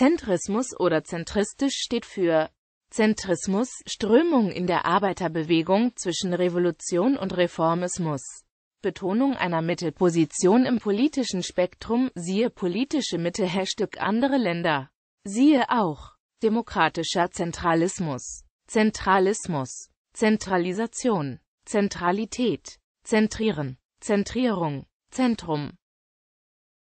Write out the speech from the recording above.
Zentrismus oder zentristisch steht für Zentrismus, Strömung in der Arbeiterbewegung zwischen Revolution und Reformismus. Betonung einer Mittelposition im politischen Spektrum, siehe politische Mitte Hashtag andere Länder. Siehe auch Demokratischer Zentralismus, Zentralismus, Zentralisation, Zentralität, Zentrieren, Zentrierung, Zentrum,